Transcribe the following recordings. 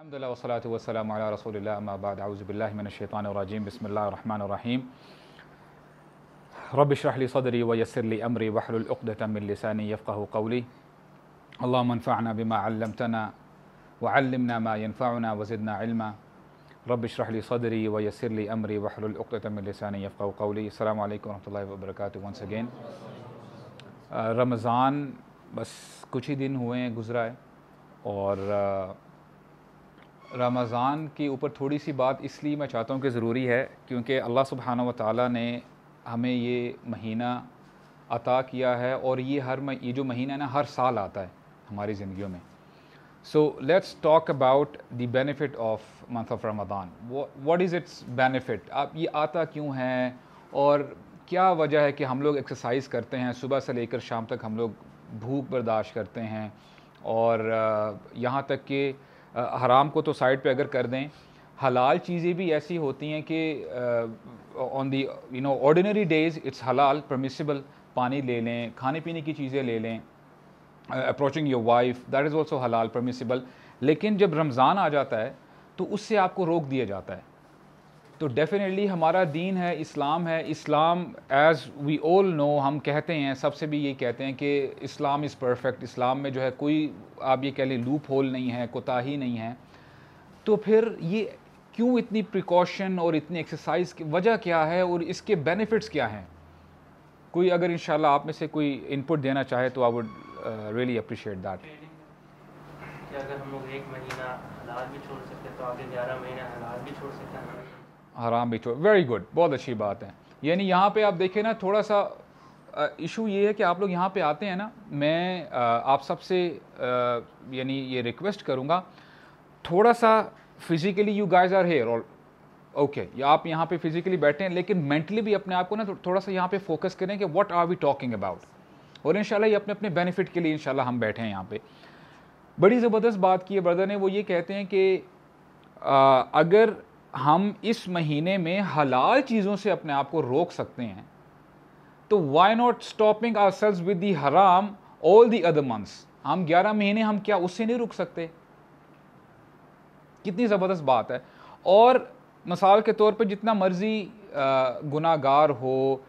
الحمد لله والصلاة والسلام على رسول الله ما بعد أعوذ بالله من الشيطان الرجيم بسم الله الرحمن الرحيم رب اشرح لي صدري ويسر لي أمري واحلل عقدة من لساني يفقه قولي اللهم انفعنا بما علمتنا وعلمنا ما ينفعنا وزدنا علما رب اشرح لي صدري ويسر لي أمري واحلل عقدة من لساني يفقه قولي السلام عليكم ورحمة الله وبركاته once again آه، رمضان بس कुछ دين दिन غزراء اور uh, Ramzan के ऊपर थोड़ी सी बात इसलिए मैं चाहता हूँ कि ज़रूरी है क्योंकि अल्लाह सुबहाना व ताली ने हमें ये महीना अता किया है और ये हर ये जो महीना है ना हर साल आता है हमारी ज़िंदगी में so let's talk about the benefit of month of Ramadan what is its benefit आप ये आता क्यों है और क्या वजह है कि हम लोग एक्सरसाइज करते हैं सुबह से लेकर शाम तक हम लोग भूख बर्दाश्त करते हैं और यहाँ तक कि हराम को तो साइड पे अगर कर दें हलाल चीज़ें भी ऐसी होती हैं कि on the you know ordinary days it's हलाल परमिसिबल पानी ले लें खाने पीने की चीज़ें ले लें approaching your wife that is also हलाल परमिसिबल लेकिन जब रमज़ान आ जाता है तो उससे आपको रोक दिया जाता है तो डेफ़िनेटली हमारा दीन है इस्लाम है Islam as we all know हम कहते हैं सबसे भी ये कहते हैं कि इस्लाम इज़ परफेक्ट इस्लाम में जो है कोई आप ये कह लें लूप होल नहीं है कोताही नहीं है तो फिर ये क्यों इतनी प्रिकॉशन और इतनी एक्सरसाइज की वजह क्या है और इसके बेनिफिट्स क्या हैं कोई अगर इन आप में से कोई इनपुट देना चाहे तो I would really appreciate that अगर हम लोग एक महीना भी छोड़ सकते हैं तो आगे ग्यारह महीना भी छोड़ सकते हैं हराम भी छोड़ वेरी गुड बहुत अच्छी बात है यानी यहाँ पे आप देखें ना थोड़ा सा इशू ये है कि आप लोग यहाँ पे आते हैं ना मैं आप सबसे यानी ये रिक्वेस्ट करूँगा थोड़ा सा physically you guys are here और ओके आप यहाँ पे फिज़िकली बैठे हैं लेकिन मेंटली भी अपने आप को ना थोड़ा सा यहाँ पे फोकस करें कि what are we talking about और इन ये अपने अपने बेनिफिट के लिए इन हम बैठे हैं यहाँ पर बड़ी ज़बरदस्त बात की है ब्रदर ने वो ये कहते हैं कि आ, अगर हम इस महीने में हलाल चीज़ों से अपने आप को रोक सकते हैं तो why not stopping ourselves with the हराम ऑल दी अदर मंथ्स हम 11 महीने हम क्या उससे नहीं रुक सकते कितनी ज़बरदस्त बात है और मिसाल के तौर पर जितना मर्ज़ी गुनागार हो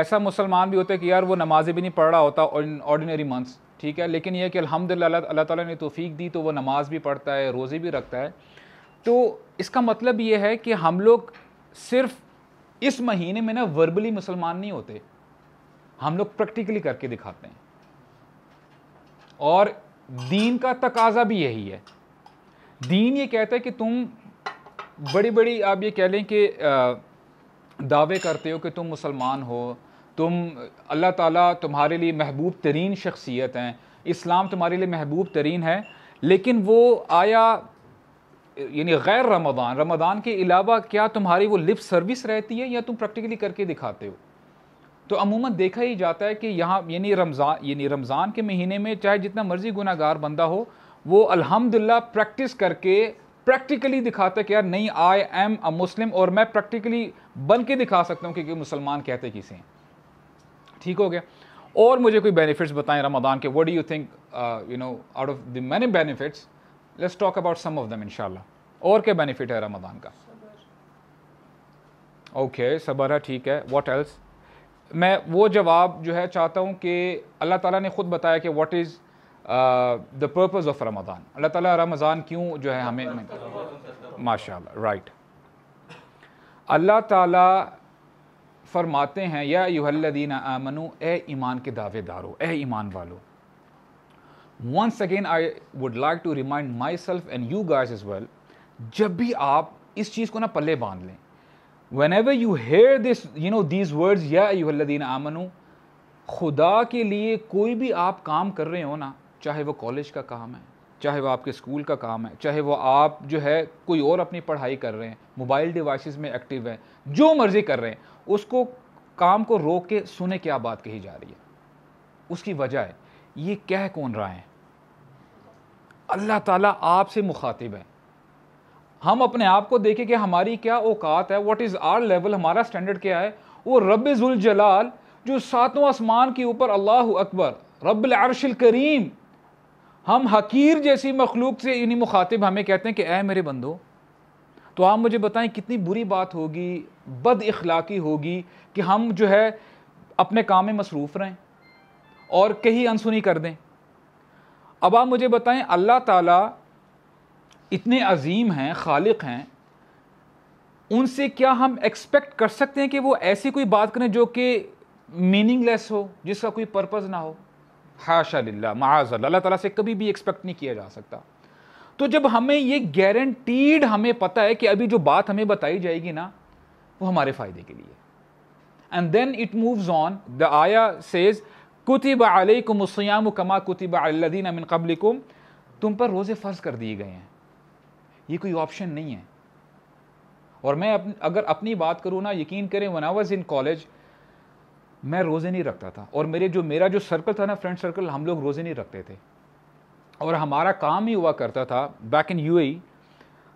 ऐसा मुसलमान भी होता है कि यार वो नमाज़ें भी नहीं पढ़ रहा होता ऑर्डिनरी मंथ्स ठीक है लेकिन यह कि अलहमदिल्ला अल्लाह ताला ने तोफ़ी दी तो वो नमाज़ भी पढ़ता है रोज़े भी रखता है तो इसका मतलब ये है कि हम लोग सिर्फ इस महीने में ना वर्बली मुसलमान नहीं होते हम लोग प्रैक्टिकली करके दिखाते हैं और दीन का तकाजा भी यही है दीन ये कहता है कि तुम बड़ी बड़ी आप ये कह लें कि दावे करते हो कि तुम मुसलमान हो तुम अल्लाह ताला तुम्हारे लिए महबूब तरीन शख्सियत हैं इस्लाम तुम्हारे लिए महबूब तरीन है लेकिन वो आया यानी गैर रमदान रमदान के अलावा क्या तुम्हारी वो लिप सर्विस रहती है या तुम प्रैक्टिकली करके दिखाते हो तो अमूमन देखा ही जाता है कि यहाँ यानी रमज़ान यानी रमज़ान के महीने में चाहे जितना मर्जी गुनागार बंदा हो वो अल्हम्दुलिल्लाह प्रैक्टिस करके प्रैक्टिकली दिखाता है कि यार नहीं आई एम अ मुस्लिम और मैं प्रैक्टिकली बन के दिखा सकता हूँ कि, मुसलमान कहते किसे हैं ठीक हो गया और मुझे कोई बेनिफिट्स बताएं रमदान के what do you think you know out of the many benefits let's talk about some of them इनशाला और क्या बेनिफिट है रमदान का ओके सबर है ठीक है व्हाट एल्स मैं वो जवाब जो है चाहता हूँ कि अल्लाह ताला ने ख़ुद बताया कि what is the purpose of Ramadan Allah Ta'ala Ramzan क्यों जो है हमें माशा राइट अल्लाह ताला फरमाते हैं या युहल्लिन आमनु ए ईमान के दावेदारों ए ईमान वालों again I would like to remind myself and you guys as well जब भी आप इस चीज़ को ना पल्ले बांध लें whenever you hear this you know these words या यूहदीन आमनू खुदा के लिए कोई भी आप काम कर रहे हो ना चाहे वो कॉलेज का काम है चाहे वो आपके स्कूल का काम है चाहे वो आप जो है कोई और अपनी पढ़ाई कर रहे हैं मोबाइल डिवाइसेस में एक्टिव हैं जो मर्ज़ी कर रहे हैं उसको काम को रोक के सुने क्या बात कही जा रही है उसकी वजह है ये कह कौन रहा है अल्लाह ताला आपसे मुखातिब है हम अपने आप को देखें कि हमारी क्या औकात है व्हाट इज़ आर लेवल हमारा स्टैंडर्ड क्या है वो रबाल जो सातों आसमान के ऊपर अल्लाह अकबर अरशिल करीम हम हकीर जैसी मखलूक से इन्हीं मुखातिब हमें कहते हैं कि ए मेरे बंदो तो आप मुझे बताएं कितनी बुरी बात होगी बद अखलाक़ी होगी कि हम जो है अपने काम में मसरूफ़ रहें और कहीं अनसुनी कर दें अब आप मुझे बताएं अल्लाह ताला इतने अजीम हैं खालिक हैं उनसे क्या हम एक्सपेक्ट कर सकते हैं कि वो ऐसी कोई बात करें जो कि मीनिंगलेस हो जिसका कोई पर्पज़ ना हो हाशा लाला माज अल्लाह ताला से कभी भी एक्सपेक्ट नहीं किया जा सकता तो जब हमें ये गारंटीड हमें पता है कि अभी जो बात हमें बताई जाएगी ना वो हमारे फ़ायदे के लिए and then it moves on the आया सेज़ कुतिब अलकुमसयाम कमा कुतिब अल्लदीन अमिन कबलिकुम तुम पर रोज़े फ़र्ज़ कर दिए गए हैं ये कोई ऑप्शन नहीं है और मैं अप, अगर अपनी बात करूँ ना यकीन करें वन आवर्स इन कॉलेज मैं रोज़े नहीं रखता था और मेरे जो मेरा जो सर्कल था ना फ्रेंड सर्कल हम लोग रोज़े नहीं रखते थे और हमारा काम ही हुआ करता था बैक इन ए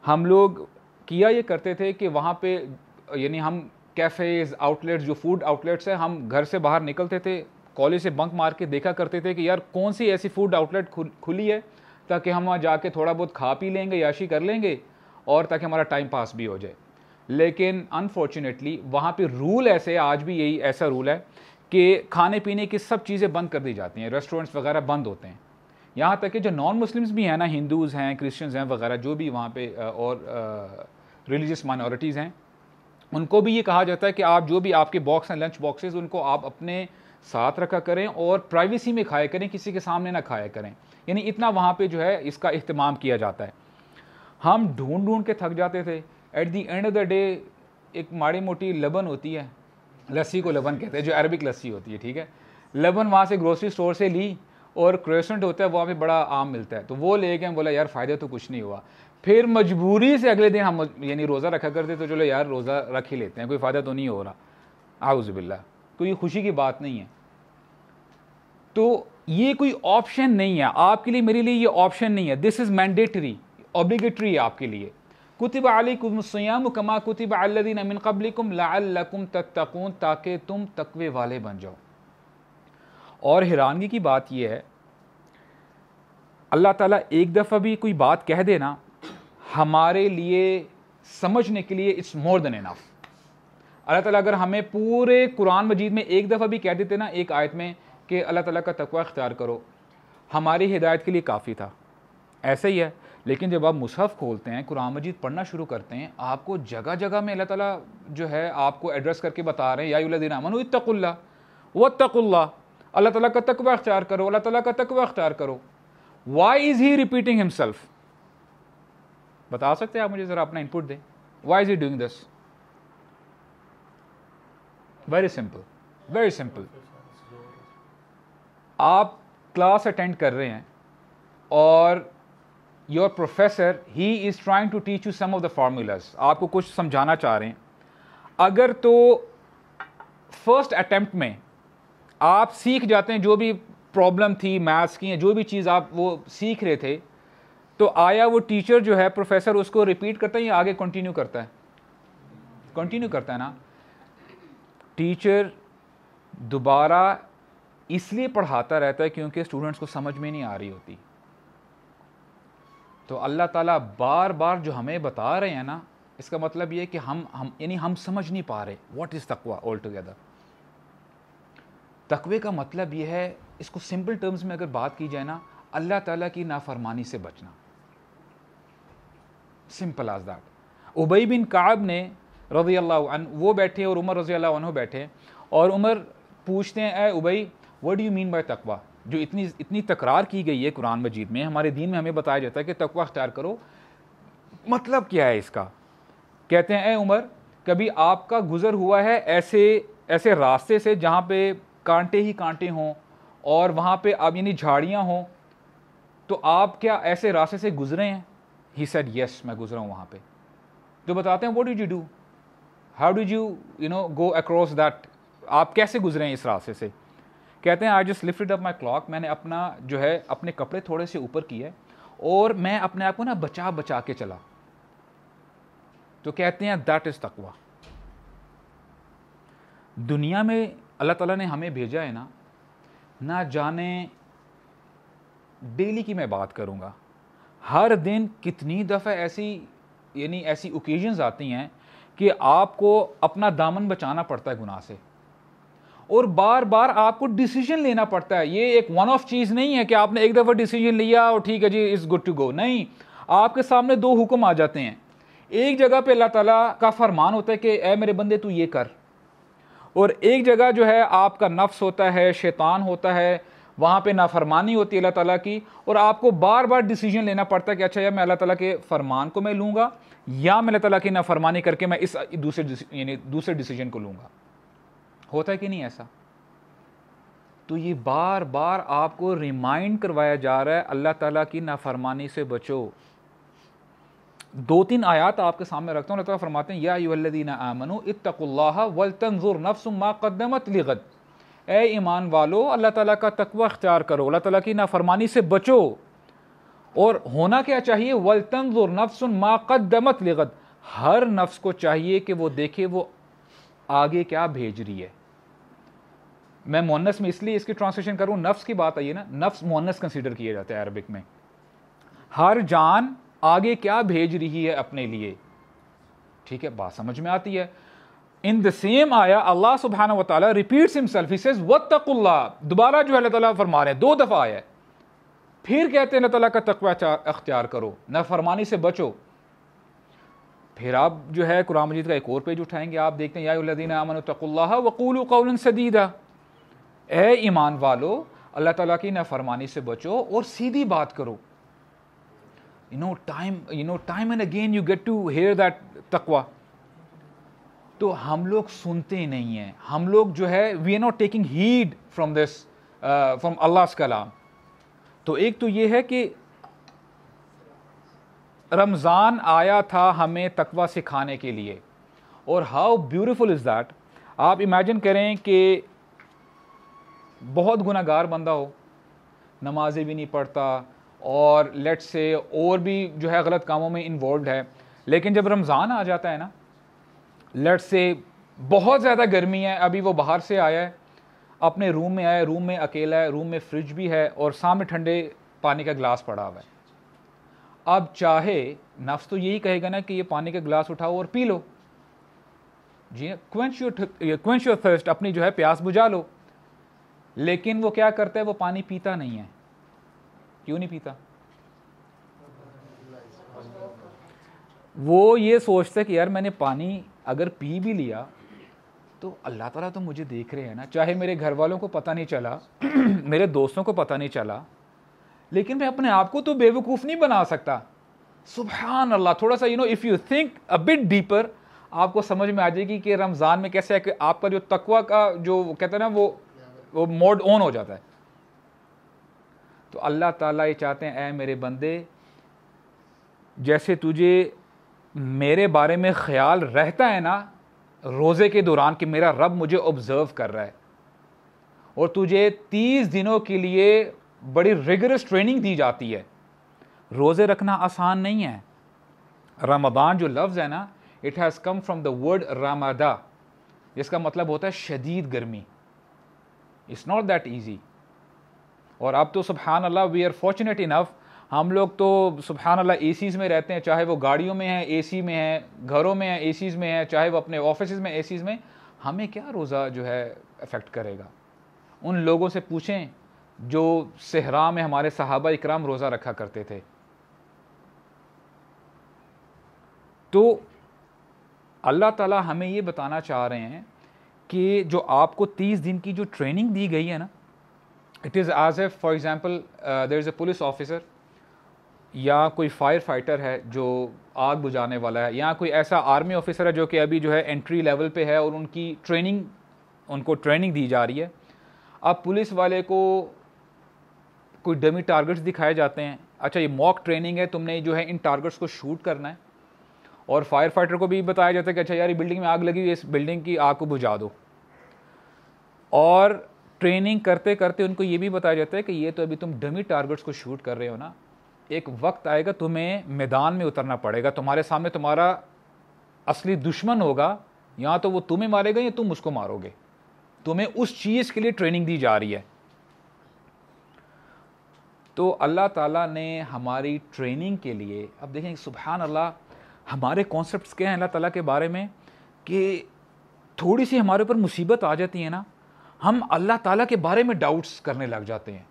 हम लोग किया ये करते थे कि वहाँ पे यानी हम कैफ़ेज़ आउटलेट्स जो फूड आउटलेट्स हैं हम घर से बाहर निकलते थे कॉलेज से बंक मार के देखा करते थे कि यार कौन सी ऐसी फूड आउटलेट खुली है ताकि हम वहाँ जाके थोड़ा बहुत खा पी लेंगे याशी कर लेंगे और ताकि हमारा टाइम पास भी हो जाए लेकिन अनफॉर्चुनेटली वहाँ पे रूल ऐसे आज भी यही ऐसा रूल है कि खाने पीने की सब चीज़ें बंद कर दी जाती हैं रेस्टोरेंट्स वगैरह बंद होते हैं यहाँ तक कि जो नॉन मुस्लिम्स भी हैं ना हिंदूज़ हैं क्रिश्चियंस हैं वगैरह जो भी वहाँ पे और रिलीजियस माइनॉरिटीज़ हैं उनको भी ये कहा जाता है कि आप जो भी आपके बॉक्स हैं लंच बॉक्सेस उनको आप अपने साथ रखा करें और प्राइवेसी में खाया करें किसी के सामने ना खाया करें यानी इतना वहाँ पे जो है इसका अहतमाम किया जाता है हम ढूंढ ढूंढ के थक जाते थे at the end of the day एक माड़ी मोटी लबन होती है लस्सी को लबन कहते हैं जो अरबिक लस्सी होती है ठीक है लबन वहाँ से ग्रोसरी स्टोर से ली और क्रोसेंट होता है वहाँ पर बड़ा आम मिलता है तो वो ले गए बोला यार फ़ायदा तो कुछ नहीं हुआ फिर मजबूरी से अगले दिन हम यानी रोज़ा रखा करते तो चलो यार रोज़ा रख ही लेते हैं कोई फ़ायदा तो नहीं हो रहा आउज़बिल्ला कोई खुशी की बात नहीं है तो ये कोई ऑप्शन नहीं है आपके लिए मेरे लिए ये ऑप्शन नहीं है दिस इज़ मैंडेटरी ऑब्लिगेटरी है आपके लिए कुतब अलकुमसयाम कमा कुतब अल्लिन अमिन कबलिकुम लाकुम ताकि तुम तकवे वाले बन जाओ और हैरानगी की बात यह है अल्लाह ताला एक दफ़ा भी कोई बात कह देना हमारे लिए समझने के लिए it's more than enough Allah Ta'ala अगर हमें पूरे कुरान मजीद में एक दफ़ा भी कह देते ना एक आयत में कि अल्लाह ताला का तकवा अख्तियार करो हमारी हिदायत के लिए काफ़ी था ऐसे ही है लेकिन जब आप मुसहफ़ खोलते हैं कुरान मजीद पढ़ना शुरू करते हैं आपको जगह जगह में अल्लाह ताला जो है आपको एड्रेस करके बता रहे हैं यादीन अमन इतकुल्ला व तकुल्ला अल्लाह ताला का तकवा अख्तियार करो अल्लाह ताला का तकवा अख्तियार करो why is he repeating himself बता सकते हैं आप मुझे ज़रा अपना इनपुट दें why is he doing this very simple very simple आप क्लास अटेंड कर रहे हैं और your professor he is trying to teach you some of the formulas आपको कुछ समझाना चाह रहे हैं अगर तो फर्स्ट अटैम्प्ट में आप सीख जाते हैं जो भी प्रॉब्लम थी मैथ्स की या जो भी चीज़ आप वो सीख रहे थे तो आया वो टीचर जो है प्रोफेसर उसको रिपीट करता है या आगे कंटिन्यू करता है कंटिन्यू करता है ना टीचर दोबारा इसलिए पढ़ाता रहता है क्योंकि स्टूडेंट्स को समझ में नहीं आ रही होती तो अल्लाह ताला बार बार जो हमें बता रहे हैं ना इसका मतलब ये कि हम हम यानी हम समझ नहीं पा रहे व्हाट इज़ तकवा ऑल टुगेदर तकवे का मतलब ये है इसको सिंपल टर्म्स में अगर बात की जाए ना अल्लाह ताला की नाफरमानी से बचना सिंपल आज दैट उबई बिन काब ने रज़ी अल्लाह वो बैठे और उमर रज़ी अल्लाह बैठे और उमर पूछते हैं ए उबई वट यू मीन बाई तकवा जो इतनी इतनी तकरार की गई है कुरान मजीद में हमारे दीन में हमें बताया जाता है कि तकवा अख्तियार करो मतलब क्या है इसका कहते हैं ए उमर कभी आपका गुज़र हुआ है ऐसे ऐसे रास्ते से जहाँ पे कांटे ही कांटे हों और वहाँ पे आप यानी झाड़ियाँ हों तो आप क्या ऐसे रास्ते से गुज़रे हैं ही सेड यस मैं गुज़रा हूँ वहाँ पे तो बताते हैं वो did you do how do you you know go across that आप कैसे गुजरे हैं इस रास्ते से कहते हैं I just lifted up my clock मैंने अपना जो है अपने कपड़े थोड़े से ऊपर किए और मैं अपने आप को ना बचा बचा के चला तो कहते हैं दैट इज़ तकवा दुनिया में अल्लाह ताला ने हमें भेजा है ना ना जाने डेली की मैं बात करूँगा हर दिन कितनी दफ़े ऐसी यानी ऐसी ओकेजन्स आती हैं कि आपको अपना दामन बचाना पड़ता है गुनाह से और बार बार आपको डिसीजन लेना पड़ता है ये एक वन ऑफ चीज़ नहीं है कि आपने एक दफ़ा डिसीजन लिया और ठीक है जी इज़ गुड टू गो नहीं आपके सामने दो हुक्म आ जाते हैं एक जगह पे अल्लाह ताला का फरमान होता है कि ए मेरे बंदे तू ये कर और एक जगह जो है आपका नफ्स होता है शैतान होता है वहाँ पे नाफरमानी होती है अल्लाह ताला की और आपको बार बार डिसीजन लेना पड़ता है कि अच्छा यार मैं अल्लाह ताला के फरमान को मैं लूँगा या मैं अल्लाह तला की नाफरमानी करके मैं इस दूसरे यानी दूसरे डिसीजन को लूँगा होता है कि नहीं ऐसा तो ये बार बार आपको रिमाइंड करवाया जा रहा है अल्लाह ताला की नाफरमानी से बचो दो तीन आयात आपके सामने रखता हूँ अल्लाह फरमाते हैं यादीना आमनो इतकुल्ला वल तंजुर नफसुमा कदमत लिगत ए ईमान वालो अल्लाह ताला का तकवा अख्तियार करो अल्लाह ताला की नाफरमानी से बचो और होना क्या चाहिए वलतनजुर नफ्स माकदमत लिगत लगत हर नफ्स को चाहिए कि वो देखे वो आगे क्या भेज रही है मैं मोनस में इसलिए इसकी ट्रांसलेशन करूं नफ्स की बात आई है ना नफ्स मोनस कंसिडर किया जाता है अरबिक में हर जान आगे क्या भेज रही है अपने लिए ठीक है बात समझ में आती है इन द सेम आया अल्लाह सुबहाना वाली रिपीट हिमसेल्फ ही सेज वत्तकुल्ला दोबारा जो है अल्लाह ताला फरमा रहे हैं दो दफ़ा आया है फिर कहते हैं तला का तकवा अख्तियार करो फरमानी से बचो फिर आप जो है कुरान मजीद का एक और पेज उठाएंगे आप देखते हैं यादीन अमन वकूल कौल सदीदा ए ईमान वालो अल्लाह तला की फरमानी से बचो और सीधी बात करो you know time you know time and again you get to hear that तकवा तो हम लोग सुनते नहीं हैं हम लोग जो है we are not taking heed from this from अल्लाह कलाम तो एक तो ये है कि रमज़ान आया था हमें तकवा सिखाने के लिए और हाउ ब्यूटिफुल इज़ दैट आप इमेजिन करें कि बहुत गुनागार बंदा हो नमाजें भी नहीं पढ़ता और लेट से और भी जो है गलत कामों में इन्वॉल्व है लेकिन जब रमज़ान आ जाता है ना लेट से बहुत ज़्यादा गर्मी है अभी वो बाहर से आया है अपने रूम में आए रूम में अकेला है रूम में फ्रिज भी है और सामने ठंडे पानी का गिलास पड़ा हुआ है अब चाहे नफ्स तो यही कहेगा ना कि ये पानी का गिलास उठाओ और पी लो जी quench your quench your thirst अपनी जो है प्यास बुझा लो लेकिन वो क्या करता है वो पानी पीता नहीं है क्यों नहीं पीता वो ये सोचते कि यार मैंने पानी अगर पी भी लिया तो अल्लाह ताला तो मुझे देख रहे हैं ना चाहे मेरे घर वालों को पता नहीं चला मेरे दोस्तों को पता नहीं चला लेकिन मैं अपने आप को तो बेवकूफ़ नहीं बना सकता सुबहान अल्लाह थोड़ा सा you know if you think a bit deeper आपको समझ में आ जाएगी कि रमज़ान में कैसे है कि आपका जो तकवा का जो कहते हैं ना वो वो मोड ऑन हो जाता है तो अल्लाह ताला ये चाहते हैं ए मेरे बंदे जैसे तुझे मेरे बारे में ख्याल रहता है ना रोज़े के दौरान कि मेरा रब मुझे ऑब्ज़र्व कर रहा है और तुझे तीस दिनों के लिए बड़ी रिगरस ट्रेनिंग दी जाती है रोज़े रखना आसान नहीं है रमदान जो लफ्ज़ है ना it has come from the word रामादा जिसका मतलब होता है शदीद गर्मी इट्स नॉट दैट ईजी और अब तो सुबहान अल्लाह वी आर फॉर्चुनेट इनफ़ हम लोग तो सुबहानल्ला ए में रहते हैं चाहे वो गाड़ियों में हैं ए में हैं घरों में हैं ए में हैं चाहे वो अपने ऑफिस में ए में हमें क्या रोज़ा जो है अफेक्ट करेगा उन लोगों से पूछें जो सहरा में हमारे सहाबा इकराम रोज़ा रखा करते थे तो अल्लाह ताला हमें ये बताना चाह रहे हैं कि जो आपको तीस दिन की जो ट्रेनिंग दी गई है ना it is as a for example there is a police officer या कोई फायर फाइटर है जो आग बुझाने वाला है या कोई ऐसा आर्मी ऑफिसर है जो कि अभी जो है एंट्री लेवल पे है और उनकी ट्रेनिंग उनको ट्रेनिंग दी जा रही है अब पुलिस वाले को कोई डमी टारगेट्स दिखाए जाते हैं अच्छा ये मॉक ट्रेनिंग है तुमने जो है इन टारगेट्स को शूट करना है और फायर फाइटर को भी बताया जाता है कि अच्छा यार ये बिल्डिंग में आग लगी हुई इस बिल्डिंग की आग को बुझा दो और ट्रेनिंग करते करते उनको ये भी बताया जाता है कि ये तो अभी तुम डमी टारगेट्स को शूट कर रहे हो ना एक वक्त आएगा तुम्हें मैदान में उतरना पड़ेगा तुम्हारे सामने तुम्हारा असली दुश्मन होगा या तो वो तुम्हें मारेगा या तुम उसको मारोगे तुम्हें उस चीज़ के लिए ट्रेनिंग दी जा रही है तो अल्लाह ताला ने हमारी ट्रेनिंग के लिए अब देखें सुबहान अल्लाह हमारे कॉन्सेप्ट क्या हैं अल्लाह ताला के बारे में कि थोड़ी सी हमारे ऊपर मुसीबत आ जाती है ना हम अल्लाह ताला के बारे में डाउट्स करने लग जाते हैं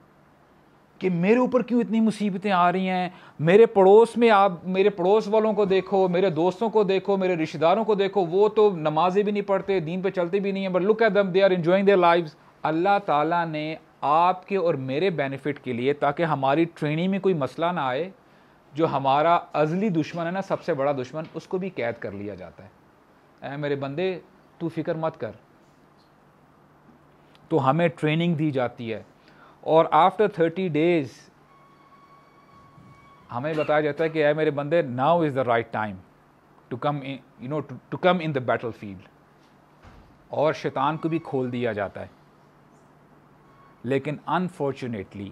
कि मेरे ऊपर क्यों इतनी मुसीबतें आ रही हैं मेरे पड़ोस में आप मेरे पड़ोस वालों को देखो मेरे दोस्तों को देखो मेरे रिश्तेदारों को देखो वो तो नमाजें भी नहीं पढ़ते दीन पे चलते भी नहीं हैं but look at them they are enjoying their lives अल्लाह ताला ने आपके और मेरे बेनिफिट के लिए ताकि हमारी ट्रेनिंग में कोई मसला ना आए जो हमारा अजली दुश्मन है ना सबसे बड़ा दुश्मन उसको भी कैद कर लिया जाता है ऐ मेरे बंदे तू फिक्र मत कर तो हमें ट्रेनिंग दी जाती है और आफ्टर थर्टी डेज हमें बताया जाता है कि अरे मेरे बंदे now is the right time to come you know to come in the battle field और शैतान को भी खोल दिया जाता है लेकिन अनफॉर्चुनेटली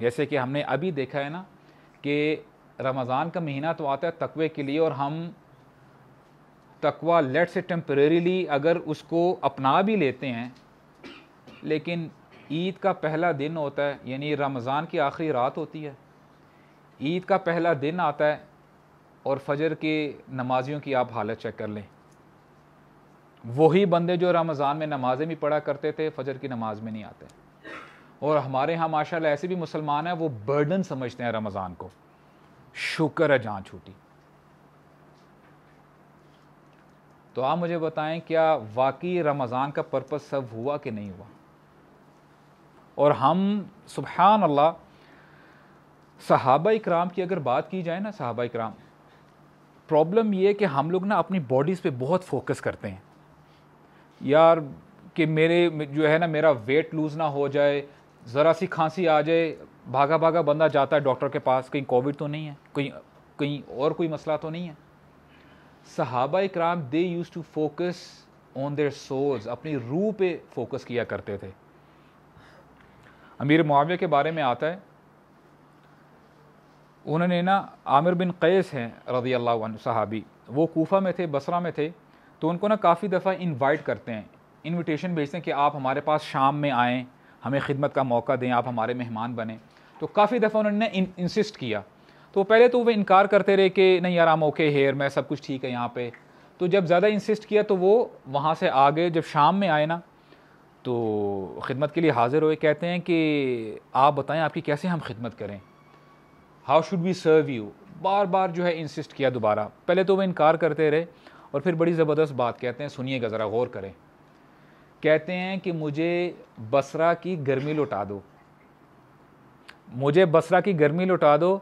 जैसे कि हमने अभी देखा है ना कि रमज़ान का महीना तो आता है तकवे के लिए और हम तकवा लेट से टेम्परेरीली अगर उसको अपना भी लेते हैं लेकिन ईद का पहला दिन होता है यानी रमज़ान की आखिरी रात होती है ईद का पहला दिन आता है और फजर के नमाजियों की आप हालत चेक कर लें वही बंदे जो रमज़ान में नमाज़ें भी पढ़ा करते थे फजर की नमाज में नहीं आते और हमारे यहाँ माशा ऐसे भी मुसलमान हैं वो बर्डन समझते हैं रमज़ान को शुक्र है जहाँ छूटी तो आप मुझे बताएं क्या वाकई रमज़ान का पर्पज़ सब हुआ कि नहीं हुआ और हम सुबहान अल्लाह सहाबा इक्राम की अगर बात की जाए ना सहाबा इक्राम प्रॉब्लम ये है कि हम लोग ना अपनी बॉडीज़ पे बहुत फोकस करते हैं यार कि मेरे जो है ना मेरा वेट लूज़ ना हो जाए ज़रा सी खांसी आ जाए भागा भागा बंदा जाता है डॉक्टर के पास कहीं कोविड तो नहीं है कहीं कहीं और कोई मसला तो नहीं है सहाबा इकराम they used to focus on their souls अपनी रूह पे फोकस किया करते थे अमीर मुआविया के बारे में आता है उन्होंने ना आमिर बिन कैस हैं रज़ी अल्लाह साहबी वो कोफा में थे बसरा में थे तो उनको ना काफ़ी दफ़ा इनवाइट करते हैं इनविटेशन भेजते हैं कि आप हमारे पास शाम में आएँ हमें खिदमत का मौका दें आप हमारे मेहमान बने तो काफ़ी दफ़ा उन्होंने इन, इंसिस्ट किया तो पहले तो वे इनकार करते रहे कि नहीं यार आम ओके हेयर मैं सब कुछ ठीक है यहाँ पे तो जब ज़्यादा इंसिस्ट किया तो वो वहाँ से आ गए जब शाम में आए ना तो खिदमत के लिए हाज़िर हुए कहते हैं कि आप बताएं आपकी कैसे हम खिदमत करें how should we serve you बार बार जो है इंसिस्ट किया दोबारा पहले तो वह इनकार करते रहे और फिर बड़ी ज़बरदस्त बात कहते हैं सुनिएगा ज़रा गौर करें कहते हैं कि मुझे बसरा की गर्मी लौटा दो मुझे बसरा की गर्मी लौटा दो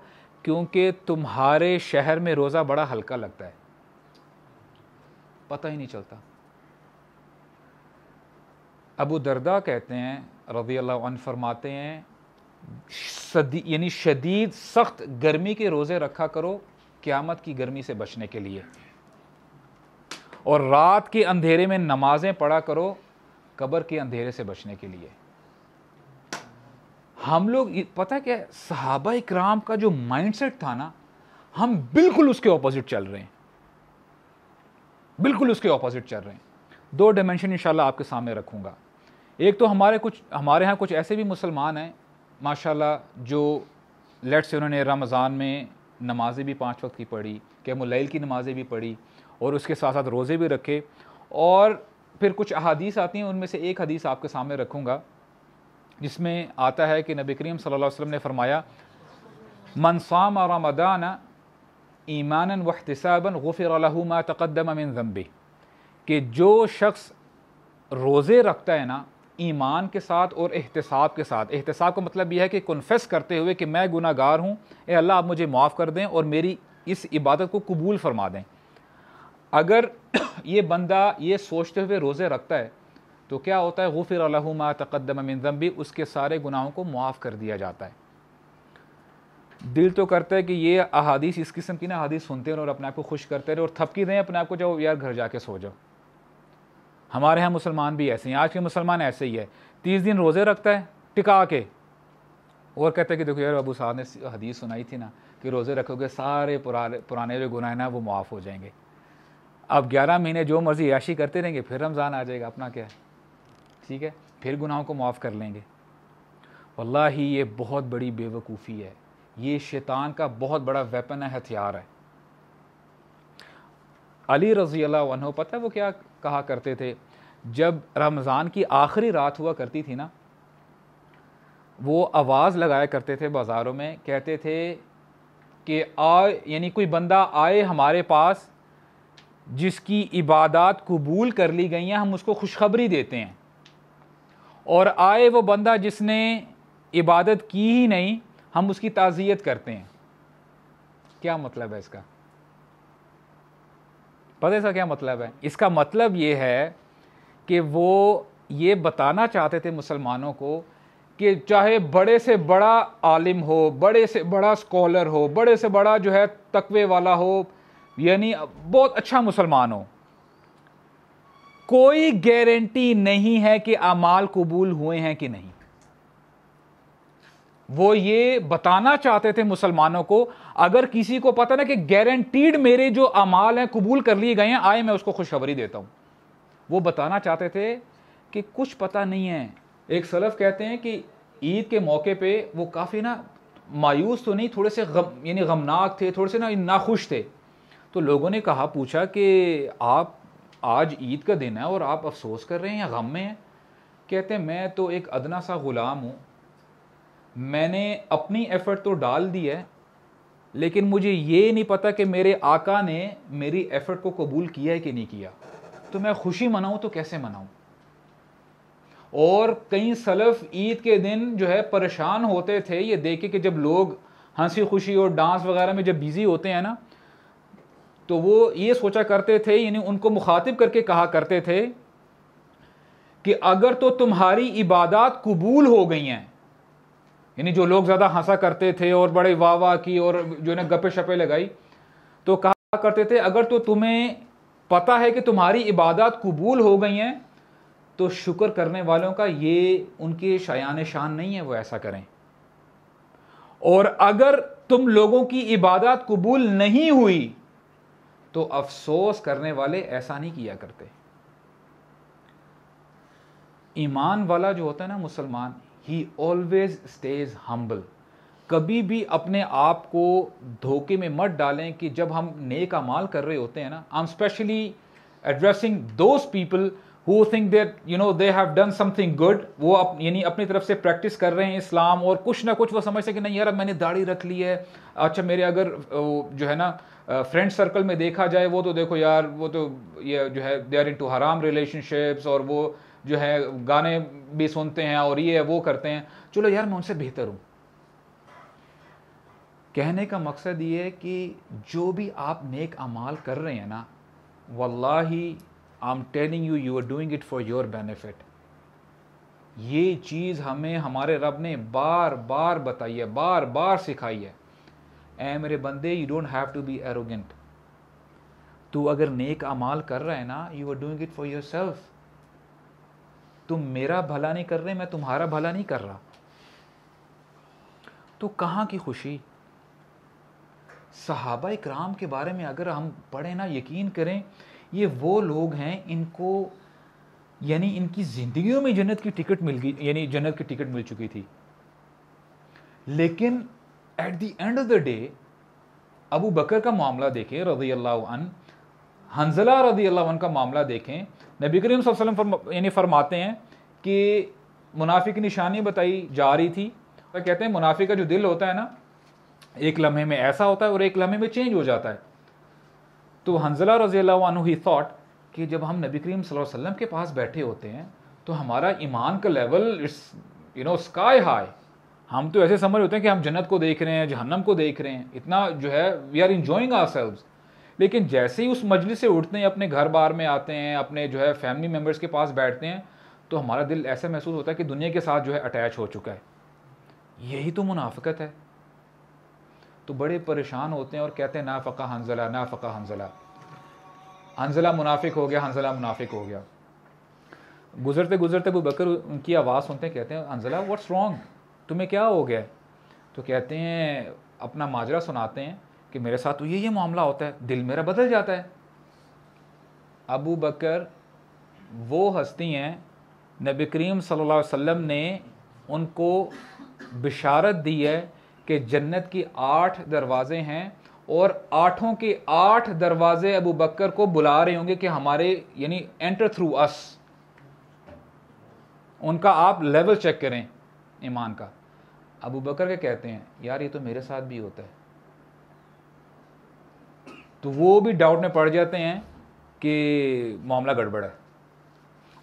क्योंकि तुम्हारे शहर में रोज़ा बड़ा हल्का लगता है पता ही नहीं चलता अबू दरदा कहते हैं रज़ी अल्लाह फरमाते हैं यानी शदीद सख्त गर्मी के रोज़े रखा करो क़्यामत की गर्मी से बचने के लिए और रात के अंधेरे में नमाज़ें पढ़ा करो कब्र के अंधेरे से बचने के लिए हम लोग पता क्या सहाबा इक्राम का जो माइंडसेट था ना हम बिल्कुल उसके ऑपोजिट चल रहे हैं बिल्कुल उसके ऑपोजिट चल रहे हैं दो डायमेंशन इंशाल्लाह आपके सामने रखूंगा एक तो हमारे कुछ हमारे यहाँ कुछ ऐसे भी मुसलमान हैं माशाल्लाह जो लेट से उन्होंने रमज़ान में नमाज़ें भी पाँच वक्त की पढ़ी कैमुलैल की नमाज़ें भी पढ़ी और उसके साथ साथ रोज़े भी रखे और फिर कुछ अहादीस आती हैं उनमें से एक हदीस आपके सामने रखूँगा जिसमें आता है कि नबी करीम सल्लल्लाहु अलैहि वसल्लम ने फरमाया मनसाम और रमदान ईमान वहतसाबन गफ़िर मा तकदम मिन जम्बी कि जो शख्स रोज़े रखता है ना ईमान के साथ और एहतसाब के साथ एहतसाब का मतलब यह है कि कन्फेस करते हुए कि मैं गुनागार हूँ ए अल्लाह आप मुझे माफ़ कर दें और मेरी इस इबादत को कबूल फरमा दें अगर ये बंदा ये सोचते हुए रोज़े रखता है तो क्या होता है गफ़िर अलहुमा तकदम मिनजम भी उसके सारे गुनाहों को मुआफ़ कर दिया जाता है दिल तो करता है कि ये अहादीस इस किस्म की ना अहादीस सुनते रहो और अपने आप को खुश करते रहे और थपकी दें अपने आप को जाओ यार घर जाके सो जाओ हमारे यहाँ मुसलमान भी ऐसे हैं आज के मुसलमान ऐसे ही है तीस दिन रोज़े रखता है टिका के और कहते हैं कि देखो यार अबू साहब ने हदीस सुनाई थी ना कि रोज़े रखोगे सारे पुराने पुराने जो गुनाह ना वो माफ़ हो जाएंगे अब ग्यारह महीने जो मर्ज़ी याशी करते रहेंगे फिर रमज़ान आ जाएगा अपना क्या है ठीक है फिर गुनाहों को माफ़ कर लेंगे वल्ला ही ये बहुत बड़ी बेवकूफ़ी है ये शैतान का बहुत बड़ा वेपन है हथियार है अली रज़ी अल्लाह पता है वो क्या कहा करते थे जब रमज़ान की आखिरी रात हुआ करती थी ना वो आवाज़ लगाया करते थे बाज़ारों में कहते थे कि आ यानी कोई बंदा आए हमारे पास जिसकी इबादत कबूल कर ली गई हैं हम उसको खुशखबरी देते हैं और आए वो बंदा जिसने इबादत की ही नहीं हम उसकी ताज़ियत करते हैं क्या मतलब है इसका पता है इसका क्या मतलब है इसका मतलब ये है कि वो ये बताना चाहते थे मुसलमानों को कि चाहे बड़े से बड़ा आलिम हो बड़े से बड़ा स्कॉलर हो बड़े से बड़ा जो है तकवे वाला हो यानी बहुत अच्छा मुसलमान हो कोई गारंटी नहीं है कि अमाल कबूल हुए हैं कि नहीं वो ये बताना चाहते थे मुसलमानों को अगर किसी को पता ना कि गारंटीड मेरे जो अमाल हैं कबूल कर लिए गए हैं आए मैं उसको खुशखबरी देता हूँ वो बताना चाहते थे कि कुछ पता नहीं है एक सलफ कहते हैं कि ईद के मौके पे वो काफ़ी ना मायूस तो नहीं थोड़े से गम यानी गमनाक थे थोड़े से ना नाखुश थे तो लोगों ने कहा पूछा कि आप आज ईद का दिन है और आप अफसोस कर रहे हैं या गम में हैं कहते हैं मैं तो एक अदना सा ग़ुलाम हूँ मैंने अपनी एफ़र्ट तो डाल दी है लेकिन मुझे ये नहीं पता कि मेरे आका ने मेरी एफ़र्ट को कबूल किया है कि नहीं किया तो मैं खुशी मनाऊं तो कैसे मनाऊं और कई सलफ़ ईद के दिन जो है परेशान होते थे ये देखे कि जब लोग हंसी खुशी और डांस वगैरह में जब बिज़ी होते हैं ना तो वो ये सोचा करते थे यानी उनको मुखातिब करके कहा करते थे कि अगर तो तुम्हारी इबादत कबूल हो गई हैं यानी जो लोग ज़्यादा हंसा करते थे और बड़े वाह वाह की और जो है ना गपे शपे लगाई तो कहा करते थे अगर तो तुम्हें पता है कि तुम्हारी इबादत कबूल हो गई हैं तो शुक्र करने वालों का ये उनके शायान शान नहीं है वो ऐसा करें और अगर तुम लोगों की इबादत कबूल नहीं हुई तो अफसोस करने वाले ऐसा नहीं किया करते ईमान वाला जो होता है ना मुसलमान ही ऑलवेज स्टेज हम्बल कभी भी अपने आप को धोखे में मत डालें कि जब हम नेक अमाल कर रहे होते हैं ना I am specially addressing those people who think that you know they have done something good वो अप यानी अपनी तरफ से प्रैक्टिस कर रहे हैं इस्लाम और कुछ ना कुछ वो समझते सके कि नहीं यार अब मैंने दाढ़ी रख ली है अच्छा मेरे अगर जो है ना फ्रेंड सर्कल में देखा जाए वो तो देखो यार वो तो ये जो है दे आर इन टू हराम रिलेशनशिप्स और वो जो है गाने भी सुनते हैं और ये वो करते हैं चलो यार मैं उनसे बेहतर हूँ कहने का मकसद ये है कि जो भी आप नेक अमाल कर रहे हैं ना वल्लाही I am telling you you are doing it for your benefit ये चीज़ हमें हमारे रब ने बार बार बताई है बार बार सिखाई है ए मेरे बंदे you don't have to be arrogant तू अगर नेक अमाल कर रहा है ना you are doing it for yourself तुम मेरा भला नहीं कर रहे मैं तुम्हारा भला नहीं कर रहा तो कहाँ की खुशी सहाबा इक्राम के बारे में अगर हम पढ़े ना यकीन करें ये वो लोग हैं इनको यानी इनकी ज़िंदगियों में जन्नत की टिकट मिल गई यानी जन्नत की टिकट मिल चुकी थी लेकिन at the end of the day Abu Bakr का मामला देखें रजी अल्लाह हंजला रदी अल्लाह का मामला देखें नबी करीम वसल्लम यानी फरमाते हैं कि मुनाफी की निशानी बताई जा रही थी और कहते हैं मुनाफी का जो दिल होता है ना एक लम्हे में ऐसा होता है और एक लम्हे में चेंज हो जाता है तो हंजला रजी अल्लाह ही थाट कि जब हम नबी करीम वसल्लम के पास बैठे होते हैं तो हमारा ईमान का level it's you know sky high हम तो ऐसे समझ होते हैं कि हम जन्नत को देख रहे हैं जहन्नम को देख रहे हैं इतना जो है we are enjoying ourselves लेकिन जैसे ही उस मजलिस से उठते हैं अपने घर बार में आते हैं अपने जो है फैमिली मेम्बर्स के पास बैठते हैं तो हमारा दिल ऐसा महसूस होता है कि दुनिया के साथ जो है अटैच हो चुका है यही तो मुनाफ़त है तो बड़े परेशान होते हैं और कहते हैं ना फ़का हंजला ना फ़का हंजला हंजला मुनाफिक हो गया हंजला मुनाफिक हो गया गुजरते गुजरते वो बकर उनकी आवाज़ सुनते हैं कहते हैं हंजला व्हाट्स रॉन्ग तुम्हें क्या हो गया तो कहते हैं अपना माजरा सुनाते हैं कि मेरे साथ तो ये ये मामला होता है दिल मेरा बदल जाता है अबू बकर वो हस्ती हैं नबी करीम सल्लल्लाहु अलैहि वसल्लम ने उनको बिशारत दी है कि जन्नत की आठ दरवाज़े हैं और आठों के आठ दरवाज़े अबू बकर को बुला रहे होंगे कि हमारे यानी एंटर थ्रू अस उनका आप लेवल चेक करें ईमान का अबू बकर के कहते हैं यार ये तो मेरे साथ भी होता है तो वो भी डाउट में पड़ जाते हैं कि मामला गड़बड़ है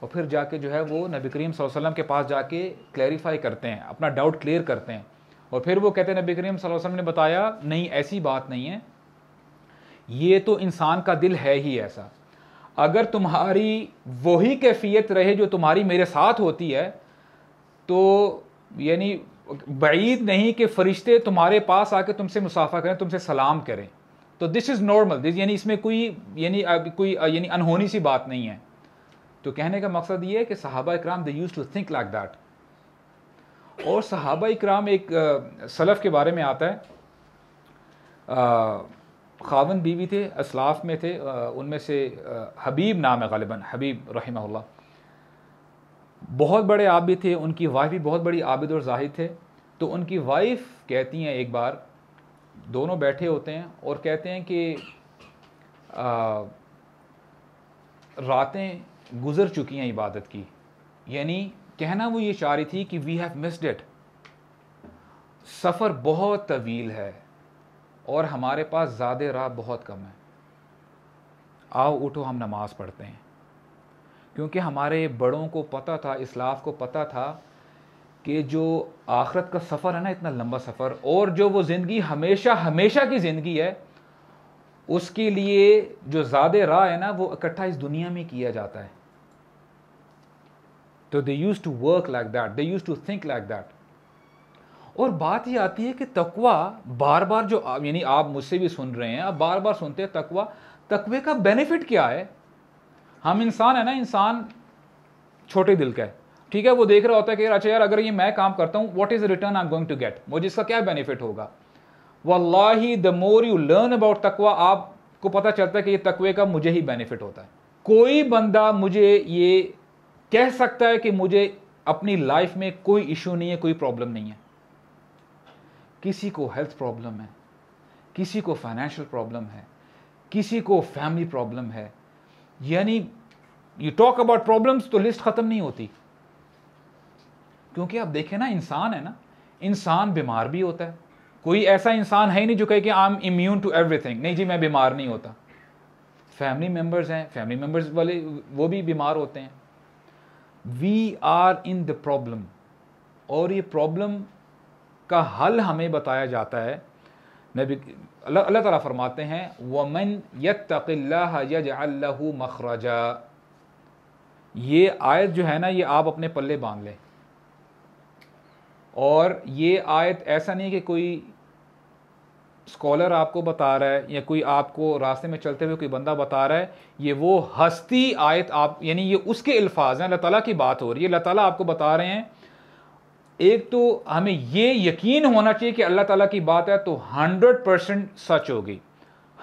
और फिर जाके जो है वो नबी करीम वसल्लम के पास जाके क्लैरिफाई करते हैं अपना डाउट क्लियर करते हैं और फिर वो कहते हैं नबी करीम वसल्लम ने बताया नहीं ऐसी बात नहीं है ये तो इंसान का दिल है ही ऐसा अगर तुम्हारी वही कैफियत रहे जो तुम्हारी मेरे साथ होती है तो यानी बैद नहीं कि फ़रिश्ते तुम्हारे पास आके तुमसे मुसाफा करें तुमसे सलाम करें तो दिस इज़ नॉर्मल दिस यानी इसमें कोई यानी कोई यानी अनहोनी सी बात नहीं है तो कहने का मकसद ये है कि सहाबा इक्राम they used to think like that और सहाबा इक्राम एक आ, सलफ़ के बारे में आता है खावन बीवी थे असलाफ में थे उनमें से हबीब नाम है गालिबा हबीब रही बहुत बड़े आबिद थे उनकी वाइफ भी बहुत बड़ी आबिद और जाहिद थे तो उनकी वाइफ कहती हैं एक बार दोनों बैठे होते हैं और कहते हैं कि रातें गुज़र चुकी हैं इबादत की यानी कहना वो ये चाह रही थी कि वी हैव मिस्ड इट सफ़र बहुत तवील है और हमारे पास ज़्यादा राह बहुत कम है आओ उठो हम नमाज़ पढ़ते हैं क्योंकि हमारे बड़ों को पता था इसलाफ को पता था कि जो आखरत का सफ़र है ना इतना लंबा सफ़र और जो वो ज़िंदगी हमेशा हमेशा की ज़िंदगी है उसके लिए जो ज़्यादा राह है ना वो इकट्ठा इस दुनिया में किया जाता है तो they used to work like that they used to think like that और बात ये आती है कि तकवा बार बार जो यानी आप मुझसे भी सुन रहे हैं आप बार बार सुनते हैं तकवा तकवे का बेनिफिट क्या है हम इंसान है ना इंसान छोटे दिल का है ठीक है वो देख रहा होता है कि अच्छा यार अगर ये मैं काम करता हूँ what is return I am going to get मुझे इसका क्या बेनिफिट होगा वल्लाही the more you learn about तकवा आपको पता चलता है कि ये तकवे का मुझे ही बेनिफिट होता है कोई बंदा मुझे ये कह सकता है कि मुझे अपनी लाइफ में कोई इशू नहीं है कोई प्रॉब्लम नहीं है किसी को हेल्थ प्रॉब्लम है किसी को फाइनेंशियल प्रॉब्लम है किसी को फैमिली प्रॉब्लम है यानी यू टॉक अबाउट प्रॉब्लम्स तो लिस्ट ख़त्म नहीं होती क्योंकि आप देखें ना इंसान है ना इंसान बीमार भी होता है कोई ऐसा इंसान है ही नहीं जो कहे कि I am immune to everything नहीं जी मैं बीमार नहीं होता फैमिली मेम्बर्स हैं फैमिली मेम्बर्स वाले वो भी बीमार होते हैं we are in the problem और ये प्रॉब्लम का हल हमें बताया जाता है नबी अल्लाह अल्लाह ताला फरमाते हैं वमन यतल्ला मखरजा ये आयत जो है ना ये आप अपने पल्ले बांध लें और ये आयत ऐसा नहीं कि कोई स्कॉलर आपको बता रहा है या कोई आपको रास्ते में चलते हुए कोई बंदा बता रहा है ये वो हस्ती आयत आप यानी ये उसके अल्फाज हैं अल्लाह ताला की बात हो रही है अल्लाह ताला आपको बता रहे हैं एक तो हमें ये यकीन होना चाहिए कि अल्लाह ताला की बात है तो हंड्रेड परसेंट सच होगी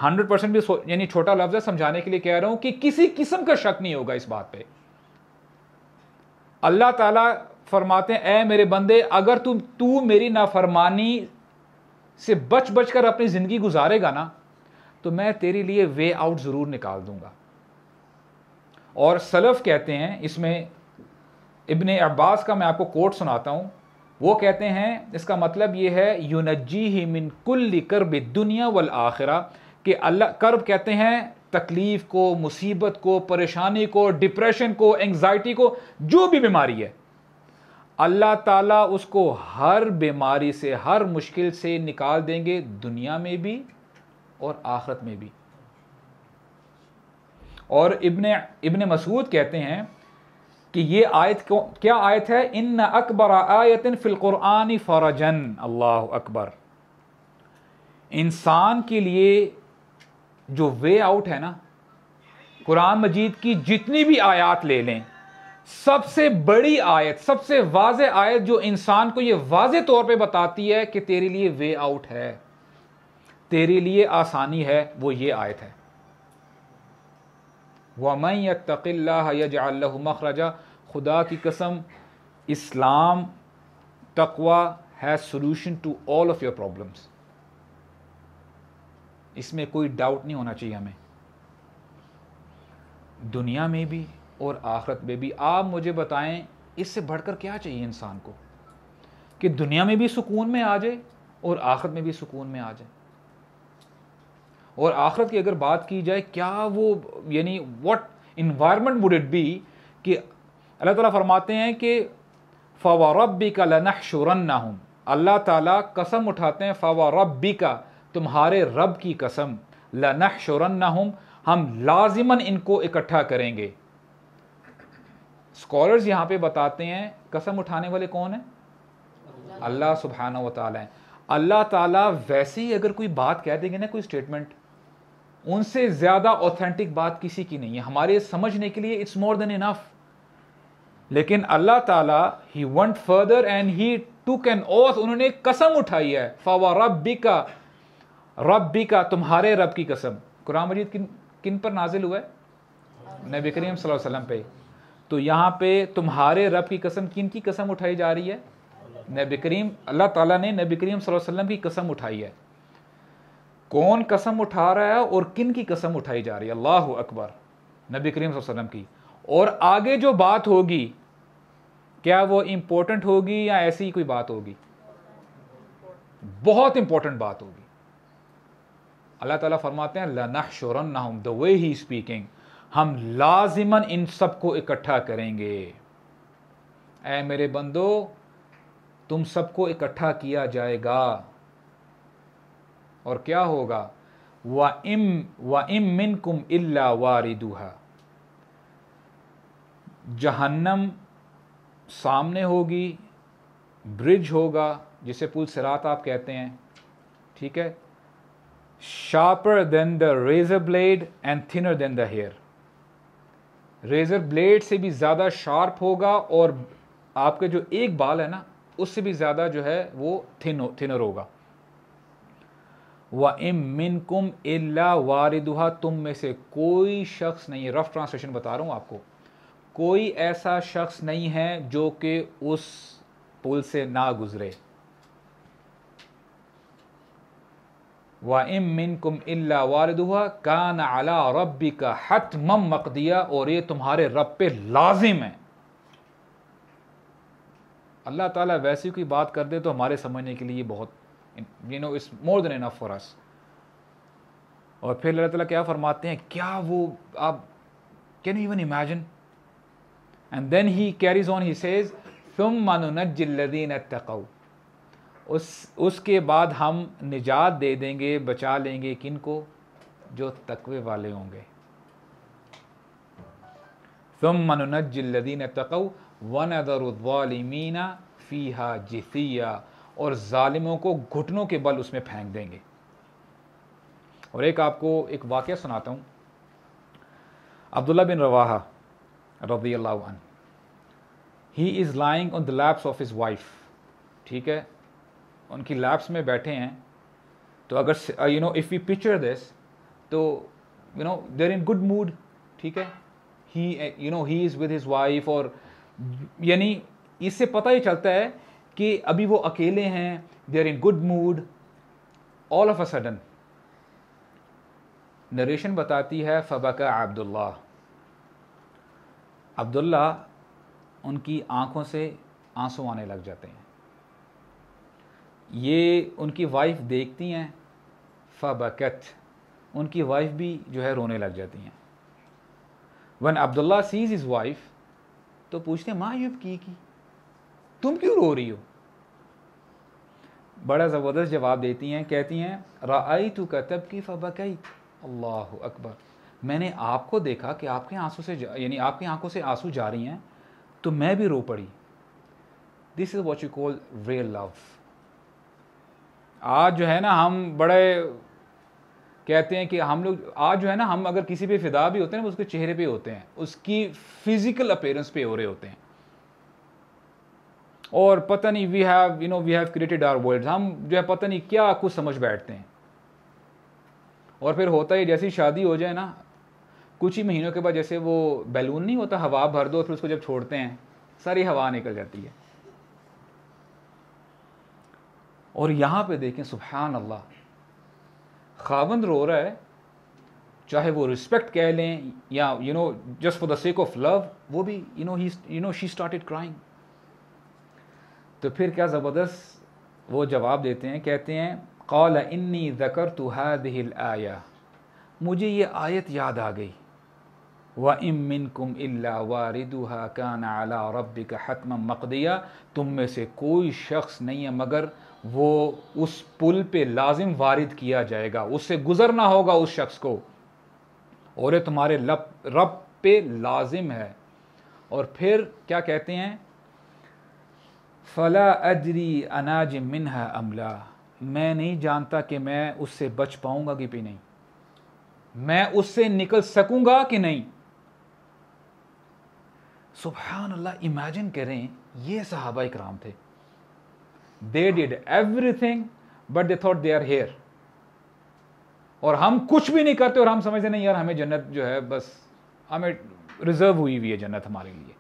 हंड्रेड परसेंट भी यानी छोटा लफ्ज़ है समझाने के लिए कह रहा हूँ कि किसी किस्म का शक नहीं होगा इस बात पर अल्लाह ताला फरमाते हैं ए मेरे बंदे अगर तुम तू मेरी नाफरमानी से बच बच कर अपनी ज़िंदगी गुजारेगा ना तो मैं तेरे लिए वे आउट ज़रूर निकाल दूंगा और सलफ़ कहते हैं इसमें इबन अब्बास का मैं आपको कोट सुनाता हूँ वो कहते हैं इसका मतलब ये है यूनजी ही मिन कुल्ली करब दुनिया वल आखिरा कि अल्लाह कर्ब कहते हैं तकलीफ़ को मुसीबत को परेशानी को डिप्रेशन को एंगजाइटी को जो भी बीमारी है अल्लाह ताला उसको हर बीमारी से हर मुश्किल से निकाल देंगे दुनिया में भी और आखरत में भी और इबन इबन मसूद कहते हैं कि ये आयत क्या आयत है इन अकबर आयतिन फ़िलकुरान फ़रजन अल्लाह अकबर इंसान के लिए जो वे आउट है ना कुरान मजीद की जितनी भी आयात ले लें सबसे बड़ी आयत सबसे वाज आयत जो इंसान को यह वाज तौर पे बताती है कि तेरे लिए वे आउट है तेरे लिए आसानी है वो ये आयत है तकिल्ला यतल्ला मखरजा खुदा की कसम इस्लाम तकवा है solution to all of your problems इसमें कोई डाउट नहीं होना चाहिए हमें दुनिया में भी और आखरत में भी आप मुझे बताएं इससे बढ़कर क्या चाहिए इंसान को कि दुनिया में भी सुकून में आ जाए और आखरत में भी सुकून में आ जाए और आखरत की अगर बात की जाए क्या वो यानी what environment would it be कि अल्लाह ताला फरमाते हैं कि फवा रबी का लनहशुरन ना हूँ अल्लाह ताला कसम उठाते हैं फवा फ़वारबी का तुम्हारे रब की कसम लनहशुरन ना हम लाजिमन इनको इकट्ठा करेंगे स्कॉलर्स यहाँ पे बताते हैं कसम उठाने वाले कौन है अल्लाह सुबहाना वाली अल्लाह ताला वैसे ही अगर कोई बात कह देंगे ना कोई स्टेटमेंट उनसे ज़्यादा ऑथेंटिक बात किसी की नहीं है हमारे समझने के लिए इट्स मोर देन इनफ लेकिन अल्लाह ताला he went further and he took an oath उन्होंने कसम उठाई है फावा रबी का रबी का तुम्हारे रब की कसम कुरान मजीद किन किन पर नाजिल हुआ है नबी करीम वसल्लम पे तो यहाँ पे तुम्हारे रब की कसम किन की कसम उठाई जा रही है नबी करीम अल्लाह ताला ने नबी करीम वसल्लम की कसम उठाई है कौन कसम उठा रहा है और किन की कसम उठाई जा रही है अल्लाह अकबर नबी करीम वसल्लम की और आगे जो बात होगी क्या वो इम्पोर्टेंट होगी या ऐसी ही कोई बात होगी बहुत इंपॉर्टेंट बात होगी अल्लाह ताला फरमाते हैं लना शोरन नाहम द वे ही स्पीकिंग हम लाजिमन इन सब को इकट्ठा करेंगे ऐ मेरे बंदो तुम सबको इकट्ठा किया जाएगा और क्या होगा व इम व इम मिन कुम इल्ला वारिदुहा जहन्नम सामने होगी ब्रिज होगा जिसे पुल सिरात आप कहते हैं ठीक है sharper than the razor blade and thinner than the hair razor blade से भी ज़्यादा शार्प होगा और आपका जो एक बाल है ना उससे भी ज़्यादा जो है वो थिन हो थिनर होगा व इम मिन कुम वारिदुहा तुम में से कोई शख्स नहीं है रफ़ ट्रांसलेशन बता रहा हूँ आपको कोई ऐसा शख्स नहीं है जो कि उस पुल से ना गुज़रे व इम मिन कुम अल्ला वालदुआ कान अला रबी का हतमम मकदिया और ये तुम्हारे रब पे लाजिम है अल्लाह ताला वैसी की बात कर दे तो हमारे समझने के लिए बहुत you know is more than enough for us और फिर अल्लाह ताला क्या फरमाते हैं क्या वो आप can you even imagine and then he carries on he says तुम मानो मनुनजीन तकऊ उस उसके बाद हम निजात दे देंगे बचा लेंगे किन को जो तकवे वाले होंगे तुम मनुनजल्लिन तक वन अदरमीना फ़ीहा जिसिया और ालिमों को घुटनों के बल उसमें फेंक देंगे और एक आपको एक वाक़ सुनाता हूँ अब्दुल्ला बिन रवाहा रबी अल्लाह he is lying on the laps of his wife ठीक है उनकी लैब्स में बैठे हैं तो अगर you know if you picture this तो you know they're in good mood ठीक है he you know he is with his wife और यानी इससे पता ही चलता है कि अभी वो अकेले हैं they are in good mood all of a sudden narration बताती है का अब्दुल्ला अब्दुल्ला उनकी आंखों से आंसू आने लग जाते हैं ये उनकी वाइफ देखती हैं फ़बकत उनकी वाइफ भी जो है रोने लग जाती हैं when Abdullah sees his wife तो पूछते हैं माँ यूब की की तुम क्यों रो रही हो बड़ा ज़बरदस्त जवाब देती हैं कहती हैं राई तो कतब की फ़बकई अल्लाह अकबर मैंने आपको देखा कि आपके आंसू से यानी आपकी आंखों से आंसू जा रही हैं तो मैं भी रो पड़ी this is what you call real love आज जो है ना हम बड़े कहते हैं कि हम लोग आज जो है ना हम अगर किसी पे फिदा भी होते हैं ना उसके चेहरे पे होते हैं उसकी फिजिकल अपेयरेंस पे हो रहे होते हैं और पता नहीं we have you know we have created our world हम जो है पता नहीं क्या कुछ समझ बैठते हैं और फिर होता है जैसी शादी हो जाए ना कुछ ही महीनों के बाद जैसे वो बैलून नहीं होता हवा भर दो फिर उसको जब छोड़ते हैं सारी हवा निकल जाती है और यहाँ पे देखें सुबहान अल्लाह खावंद रो रहा है चाहे वो रिस्पेक्ट कह लें या you know just for the sake of love वो भी you know he you know she started crying तो फिर क्या ज़बरदस्त वो जवाब देते हैं कहते हैं कौल इन्नी ज़कर तो हिल आया मुझे ये आयत याद आ गई व इमिन कुम अल्ला वारिदुहा कान अला रब का हतम मकदिया तुम में से कोई शख्स नहीं है मगर वो उस पुल पे लाजिम वारिद किया जाएगा उससे गुजरना होगा उस शख्स को और ये तुम्हारे लब रब पे लाजिम है और फिर क्या कहते हैं फ़ला अजरी अनाज मिन है अमला मैं नहीं जानता कि मैं उससे बच पाऊंगा कि भी नहीं मैं उससे निकल सकूंगा कि नहीं सुबहान अल्लाह इमेजिन करें ये सहाबा इकराम थे they did everything but they thought they are here और हम कुछ भी नहीं करते और हम समझते नहीं यार हमें जन्नत जो है बस हमें रिजर्व हुई हुई है जन्नत हमारे लिए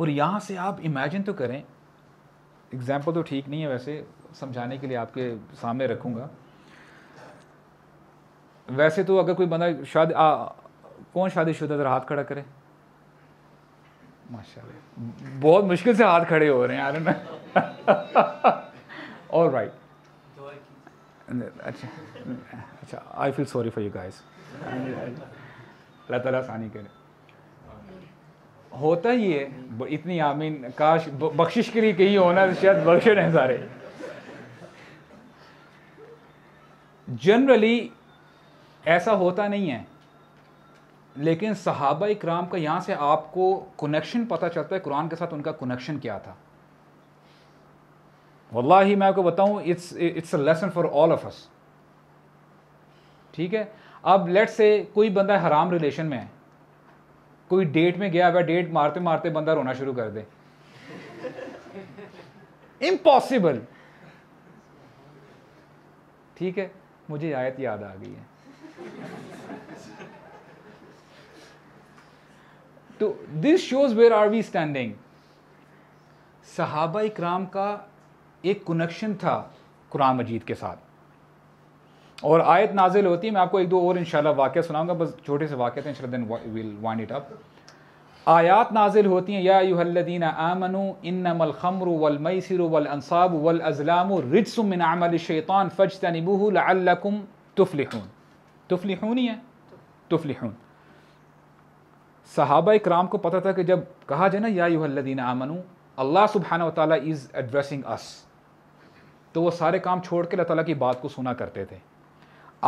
और यहां से आप इमेजिन तो करें एग्जाम्पल तो ठीक नहीं है वैसे समझाने के लिए आपके सामने रखूंगा वैसे तो अगर कोई बंदा शादी कौन शादीशुदा तो हाथ खड़ा करे माशाल्लाह बहुत मुश्किल से हाथ खड़े हो रहे हैं यार ना ऑल राइट अच्छा अच्छा I feel sorry for you guys अल्लाह ताला आसानी करे होता ही है इतनी आमीन काश बख्शिश के लिए कहीं होना तो शायद बख्शे हैं सारे जनरली ऐसा होता नहीं है लेकिन सहाबा इक्राम का यहाँ से आपको कनेक्शन पता चलता है कुरान के साथ उनका कनेक्शन क्या था वल्ला ही मैं आपको बताऊँ it's it's a lesson for all of us ठीक है अब लेट से कोई बंदा हराम रिलेशन में है कोई डेट में गया हुआ डेट मारते मारते बंदा रोना शुरू कर दे इम्पॉसिबल ठीक है मुझे आयत याद आ गई है तो this shows where are we standing सहाबा इक्राम का एक कनेक्शन था कुरान मजीद के साथ और आयत नाजिल होती है मैं आपको एक दो और इंशाल्लाह वाक्य सुनाऊंगा बस छोटे से वाक्य थे इंशाल्लाह then will wind it up आयत नाजिल होती हैं या यूहल्लदीन आमनु इन्नमल खमरु वल मैसर वल अनसाब वल अज़लाम रिजसुम मिन अमल शैतान फजतनिबूहु लअल्लकुम तुफ्लिहून तुफ्लिहून ही है तुफलिहून सहाबा कराम को पता था कि जब कहा जाए ना या यूहदीन आमनू अल्लाह सुबहान तला इज़ एड्रेसिंग अस तो वो सारे काम छोड़ के अल्लाह ताली की बात को सुना करते थे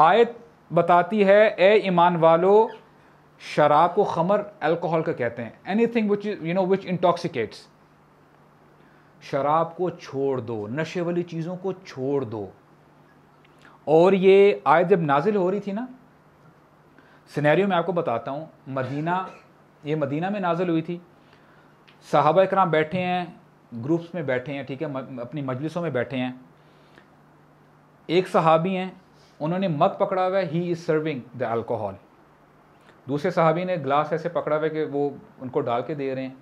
आयत बताती है ए ईमान वालो शराब को खमर अल्कोहल का कहते हैं anything which you know which intoxicates शराब को छोड़ दो नशे वाली चीज़ों को छोड़ दो और ये आयत जब नाजिल हो रही थी ना सिनेरियो मैं आपको बताता हूँ मदीना ये मदीना में नाजल हुई थी साहबा कराम बैठे हैं ग्रुप्स में बैठे हैं ठीक है अपनी मजलिसों में बैठे हैं एक सहाबी हैं उन्होंने मग पकड़ा हुआ है he is serving the alcohol दूसरे सहाबी ने ग्लास ऐसे पकड़ा हुआ है कि वो उनको डाल के दे रहे हैं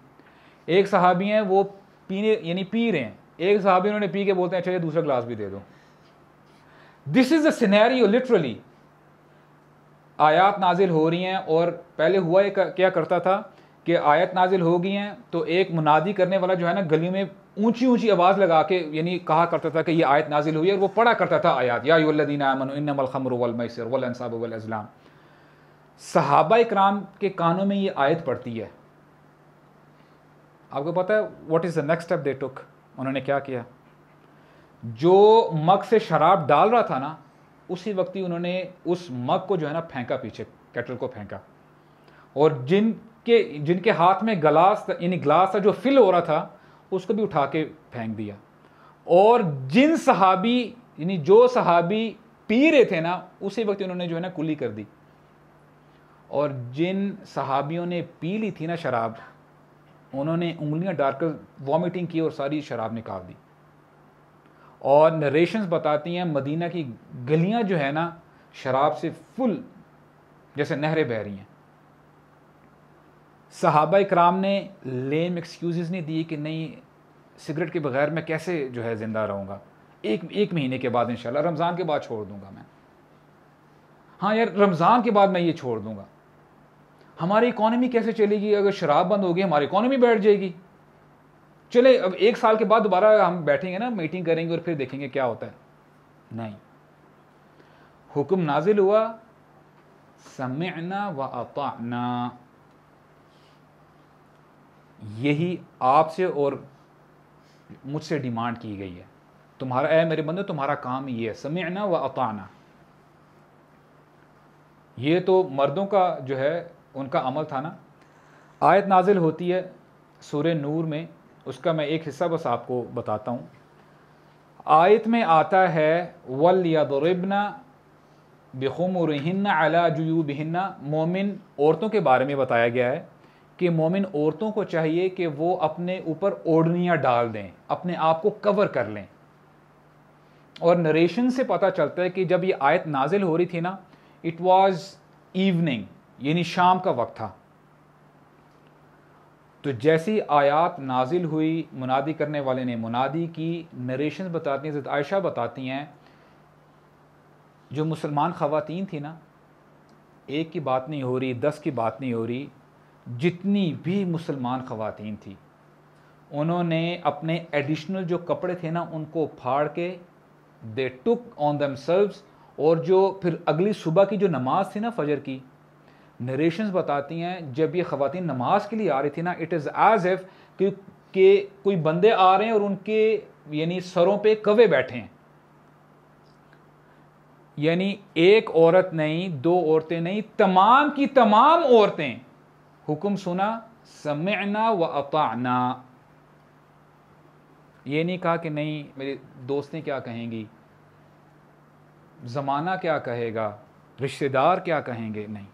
एक सहाबी हैं वो पीने यानी पी रहे हैं एक सहाबी उन्होंने पी के बोलते हैं चलिए अच्छा, दूसरा ग्लास भी दे दो this is a scenario literally आयात नाजिल हो रही हैं और पहले हुआ एक क्या करता था कि आयत नाजिल हो गई हैं तो एक मुनादी करने वाला जो है ना गली में ऊंची ऊंची आवाज़ लगा के यानी कहा करता था कि ये आयत नाजिल हुई है और वो पढ़ा करता था आयत यादी आमन इनमलखमर वलमसर सहाबा इक्राम के कानों में ये आयत पड़ती है आपको पता है what is the next step they took उन्होंने क्या किया जो मग से शराब डाल रहा था ना उसी वक्त ही उन्होंने उस मग को जो है ना फेंका पीछे कैटल को फेंका और जिनके जिनके हाथ में ग्लास यानी ग्लास था जो फिल हो रहा था उसको भी उठा के फेंक दिया और जिन सहाबी यानी जो सहाबी पी रहे थे ना उसी वक्त उन्होंने जो है ना कुली कर दी और जिन सहाबियों ने पी ली थी ना शराब उन्होंने उंगलियां डालकर वॉमिटिंग की और सारी शराब निकाल दी और नरेशंस बताती हैं मदीना की गलियां जो है ना शराब से फुल जैसे नहरें बह रही हैं सहाबा इक्राम ने लेम एक्सक्यूज़ नहीं दिए कि नहीं सिगरेट के बगैर मैं कैसे जो है ज़िंदा रहूँगा एक एक महीने के बाद इंशाल्लाह रमज़ान के बाद छोड़ दूँगा मैं हाँ यार रमज़ान के बाद मैं ये छोड़ दूँगा हमारी इकॉनमी कैसे चलेगी अगर शराब बंद होगी हमारी इकॉनमी बैठ जाएगी चले अब एक साल के बाद दोबारा हम बैठेंगे ना मीटिंग करेंगे और फिर देखेंगे क्या होता है नहीं हुक्म नाजिल हुआ समयना व अपना यही आपसे और मुझसे डिमांड की गई है तुम्हारा है मेरे बंदे तुम्हारा काम ये है समयना व अपाना ये तो मर्दों का जो है उनका अमल था ना आयत नाजिल होती है सूर्य नूर में उसका मैं एक हिस्सा बस आपको बताता हूँ आयत में आता है वल यदरबना रहना अला जयूबहिन्ना मोमिन औरतों के बारे में बताया गया है कि मोमिन औरतों को चाहिए कि वो अपने ऊपर ओढ़नियाँ डाल दें अपने आप को कवर कर लें और नरेशन से पता चलता है कि जब ये आयत नाजिल हो रही थी ना इट वाज़ इवनिंग यानी शाम का वक्त था तो जैसी आयात नाजिल हुई मुनादी करने वाले ने मुनादी की नरेशन बताती हैं आयशा बताती हैं जो मुसलमान ख़वातीन थी ना एक की बात नहीं हो रही दस की बात नहीं हो रही जितनी भी मुसलमान ख़वातीन थी उन्होंने अपने एडिशनल जो कपड़े थे ना उनको फाड़ के दे टुक ऑन दम सर्व्स और जो फिर अगली सुबह की जो नमाज थी ना फजर की नरेशंस बताती हैं जब ये खातन नमाज के लिए आ रही थी ना इट इज़ एज एफ कि, कोई बंदे आ रहे हैं और उनके यानी सरों पे कवे बैठे हैं यानी एक औरत नहीं दो औरतें नहीं तमाम की तमाम औरतें हुक्म सुना समना व अपाना ये नहीं कहा कि नहीं मेरे दोस्तें क्या कहेंगी ज़माना क्या कहेगा रिश्तेदार क्या कहेंगे नहीं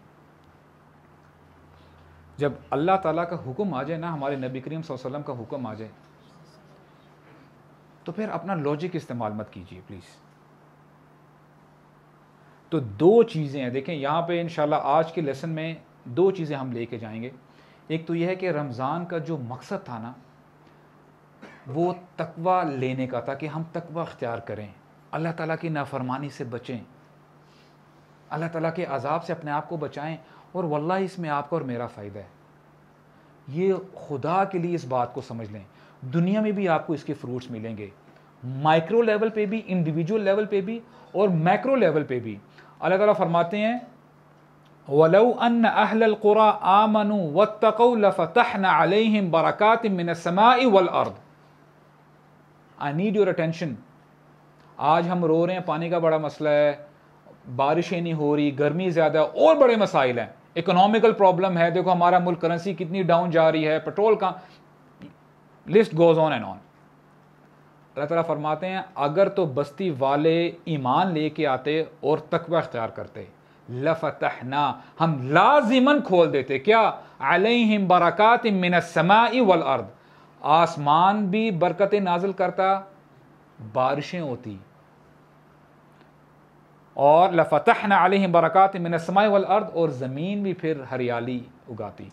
जब अल्लाह ताला का हुक्म आ जाए ना हमारे नबी करीम वसल्लम का हुक्म आ जाए तो फिर अपना लॉजिक इस्तेमाल मत कीजिए प्लीज़ तो दो चीज़ें हैं देखें यहाँ पे इन आज के लेसन में दो चीज़ें हम लेके जाएंगे एक तो यह है कि रमज़ान का जो मकसद था ना वो तकवा लेने का था कि हम तकवा अख्तियार करें अल्लाह ताला की नाफरमानी से बचें अल्लाह ताला के अजाब से अपने आप को बचाएं और वल्ला इसमें आपका और मेरा फ़ायदा है ये खुदा के लिए इस बात को समझ लें दुनिया में भी आपको इसके फ्रूट्स मिलेंगे माइक्रो लेवल पे भी इंडिविजुअल लेवल पे भी और मैक्रो लेवल पे भी अल्लाह अलग फरमाते हैं वलऊ अन कुरा आमनु व तकफ़तन अलहम मिन समाई वल अर्द आई नीड योर अटेंशन आज हम रो रहे हैं पानी का बड़ा मसला है बारिशें नहीं हो रही गर्मी ज़्यादा और बड़े मसाइल हैं इकोनॉमिकल प्रॉब्लम है देखो हमारा मुल्क करेंसी कितनी डाउन जा रही है पेट्रोल का list goes on and on अल्लाह तला फरमाते हैं अगर तो बस्ती वाले ईमान लेके आते और तकवा अख्तियार करते लफतना हम लाजिमन खोल देते क्या अलहिम बरकत मिनसमा वल अर्द आसमान भी बरकतें नाजिल करता बारिशें होती और लफ़तहन आलिम बरक़ात मिनसमा अर्द और ज़मीन भी फिर हरियाली उगाती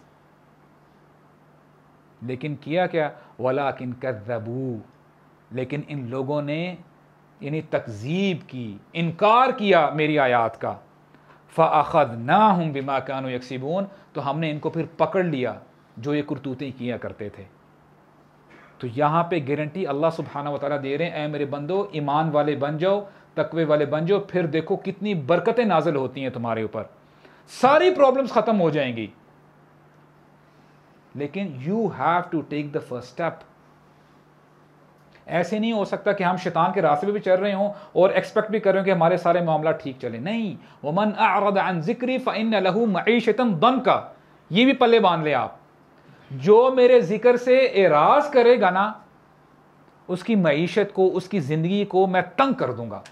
लेकिन किया क्या वला किन कदबू लेकिन इन लोगों ने यानी तकजीब की इनकार किया मेरी आयात का फ़ाखद ना हूँ बिमा कानो यकसीबून तो हमने इनको फिर पकड़ लिया जो ये करतूतें किया करते थे तो यहाँ पे गारंटी अल्लाह सुबहाना वाली दे रहे हैं ऐ मेरे बंदो ईमान वाले बन जाओ तकवे वाले बन जाओ फिर देखो कितनी बरकतें नाजिल होती हैं तुम्हारे ऊपर सारी प्रॉब्लम्स खत्म हो जाएंगी लेकिन you have to take the first step ऐसे नहीं हो सकता कि हम शैतान के रास्ते भी चल रहे हों और एक्सपेक्ट भी कर रहे हो कि हमारे सारे मामला ठीक चले नहीं वमन अरदन जिक्री फ़िन लहू मीशतम दम का ये भी पल्ले बांध ले आप जो मेरे जिक्र से एराज करेगा ना उसकी मीशत को उसकी ज़िंदगी को मैं तंग कर दूंगा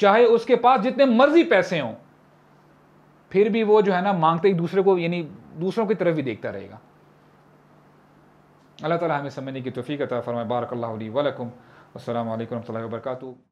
चाहे उसके पास जितने मर्जी पैसे हों फिर भी वो जो है ना मांगते ही दूसरे को यानी दूसरों की तरफ भी देखता रहेगा अल्लाह ताला हमें समझने की तोफ़ी का तफ़रमाए बारक वलकम असल वरहमल वर्का